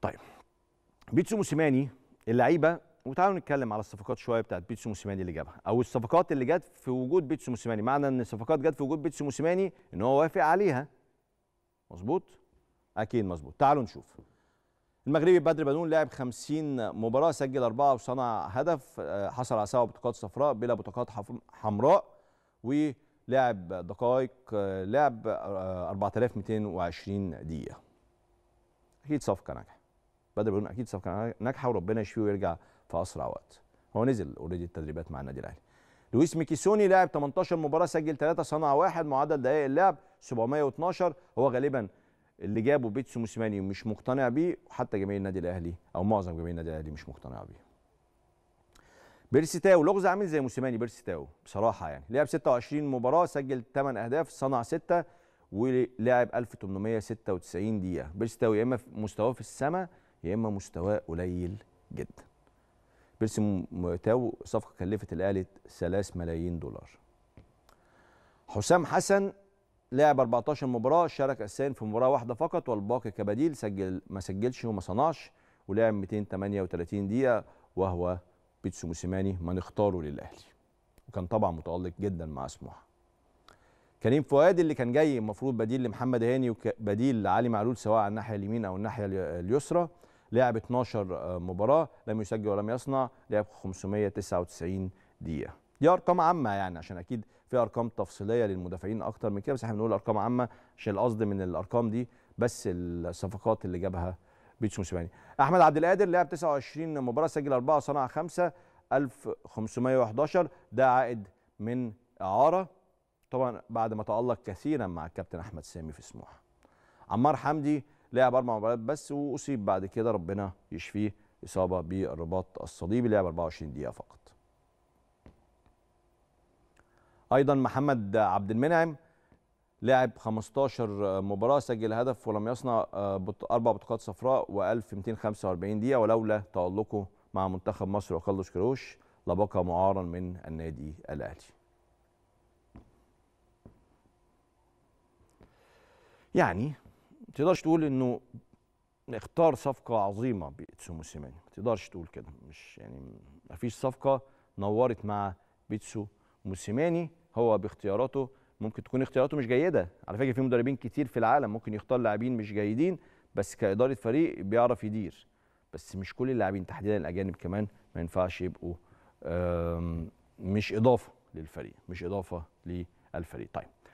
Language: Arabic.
طيب بيتسو موسيماني اللعيبه وتعالوا نتكلم على الصفقات شويه بتاعت بيتسو موسيماني اللي جابها او الصفقات اللي جت في وجود بيتسو موسيماني معنى ان الصفقات جت في وجود بيتسو موسيماني ان هو وافق عليها مظبوط اكيد مظبوط تعالوا نشوف المغربي بدر بنون لعب 50 مباراه سجل اربعه وصنع هدف آه، حصل على سبع بطاقات صفراء بلا بطاقات حمراء ولعب دقائق آه، لعب 4220 آه، دقيقه اكيد صفقه ناجحه بدر بيقول اكيد صفقه ناجحه وربنا يشفيه ويرجع في اسرع وقت هو نزل اوريدي التدريبات مع النادي الاهلي لويس ميكيسوني لاعب 18 مباراه سجل 3 صنع واحد معدل دقائق اللعب 712 هو غالبا اللي جابه بيتسو موسيماني مش مقتنع بيه وحتى جماهير النادي الاهلي او معظم جماهير النادي الاهلي مش مقتنع بيه بيرسيتاو لغز عامل زي موسيماني بيرسيتاو بصراحه يعني لعب 26 مباراه سجل 8 اهداف صنع 6 ولعب 1896 دقيقه بيرسيتاو يا اما مستواه في السماء يا اما مستواه قليل جدا بيرسي موتاو صفقه كلفت الاهلي 3 ملايين دولار حسام حسن لعب 14 مباراه شارك اساسا في مباراه واحده فقط والباقي كبديل سجل ما سجلش وما صنعش ولعب 238 دقيقه وهو بيتسو موسيماني من اختاره للاهلي وكان طبعا متالق جدا مع سموحه كريم فؤاد اللي كان جاي المفروض بديل لمحمد هاني وبديل لعلي معلول سواء على الناحيه اليمين او الناحيه اليسرى لعب 12 آه، مباراه لم يسجل ولم يصنع لعب 599 دقيقه دي ارقام عامه يعني عشان اكيد في ارقام تفصيليه للمدافعين اكتر من كده بس احنا بنقول ارقام عامه عشان القصد من الارقام دي بس الصفقات اللي جابها بيتش موسيماني احمد عبد القادر لعب 29 مباراه سجل 4 صنع 5 1511 ده عائد من اعاره طبعا بعد ما تالق كثيرا مع الكابتن احمد سامي في سموحه عمار حمدي لعب اربع مباريات بس واصيب بعد كده ربنا يشفيه اصابه بالرباط الصليبي لعب 24 دقيقه فقط. ايضا محمد عبد المنعم لعب 15 مباراه سجل هدف ولم يصنع آه، اربع بطاقات صفراء و1245 دقيقه ولولا تالقه مع منتخب مصر وكارلوس كروش لبقى معارا من النادي الاهلي. يعني تقدرش تقول انه اختار صفقه عظيمه بيتسو موسيماني ما تقدرش تقول كده مش يعني ما فيش صفقه نورت مع بيتسو موسيماني هو باختياراته ممكن تكون اختياراته مش جيده على فكره في مدربين كتير في العالم ممكن يختار لاعبين مش جيدين بس كاداره فريق بيعرف يدير بس مش كل اللاعبين تحديدا الاجانب كمان ما ينفعش يبقوا مش اضافه للفريق مش اضافه للفريق طيب